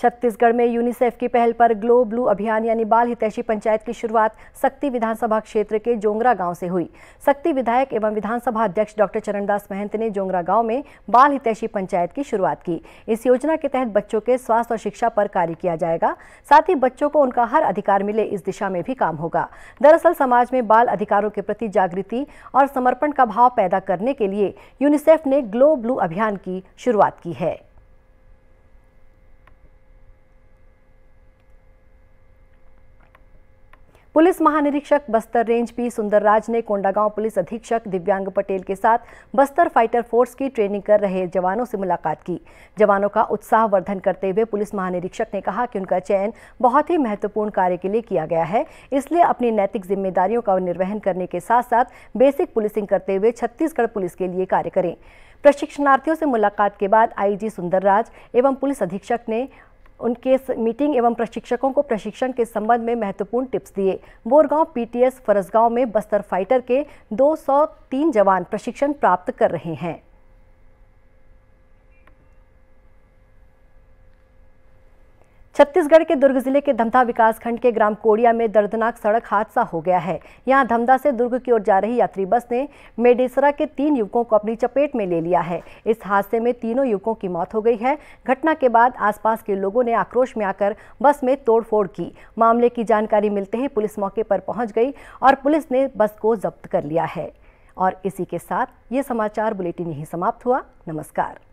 छत्तीसगढ़ में यूनिसेफ की पहल पर ग्लो ब्लू अभियान यानी बाल हितैषी पंचायत की शुरुआत सक्ति विधानसभा क्षेत्र के जोंगरा गांव से हुई सक्ति विधायक एवं विधानसभा अध्यक्ष डॉक्टर चरणदास महंत ने जोंगरा गांव में बाल हितैषी पंचायत की शुरुआत की इस योजना के तहत बच्चों के स्वास्थ्य और शिक्षा पर कार्य किया जाएगा साथ ही बच्चों को उनका हर अधिकार मिले इस दिशा में भी काम होगा दरअसल समाज में बाल अधिकारों के प्रति जागृति और समर्पण का भाव पैदा करने के लिए यूनिसेफ ने ग्लो ब्लू अभियान की शुरुआत की है पुलिस महानिरीक्षक बस्तर रेंज पी सुंदरराज ने कोंडागांव पुलिस अधीक्षक दिव्यांग पटेल के साथ बस्तर फाइटर फोर्स की ट्रेनिंग कर रहे जवानों से मुलाकात की जवानों का उत्साह वर्धन करते हुए पुलिस महानिरीक्षक ने कहा कि उनका चयन बहुत ही महत्वपूर्ण कार्य के लिए किया गया है इसलिए अपनी नैतिक जिम्मेदारियों का निर्वहन करने के साथ साथ बेसिक पुलिसिंग करते हुए छत्तीसगढ़ पुलिस के लिए कार्य करें प्रशिक्षणार्थियों से मुलाकात के बाद आईजी सुंदरराज एवं पुलिस अधीक्षक ने उनके मीटिंग एवं प्रशिक्षकों को प्रशिक्षण के संबंध में महत्वपूर्ण टिप्स दिए बोरगांव पीटीएस फरसगांव में बस्तर फाइटर के 203 जवान प्रशिक्षण प्राप्त कर रहे हैं छत्तीसगढ़ के दुर्ग जिले के धमधा विकासखंड के ग्राम कोड़िया में दर्दनाक सड़क हादसा हो गया है यहां धमधा से दुर्ग की ओर जा रही यात्री बस ने मेडेसरा के तीन युवकों को अपनी चपेट में ले लिया है इस हादसे में तीनों युवकों की मौत हो गई है घटना के बाद आसपास के लोगों ने आक्रोश में आकर बस में तोड़फोड़ की मामले की जानकारी मिलते ही पुलिस मौके पर पहुंच गई और पुलिस ने बस को जब्त कर लिया है और इसी के साथ ये समाचार बुलेटिन यही समाप्त हुआ नमस्कार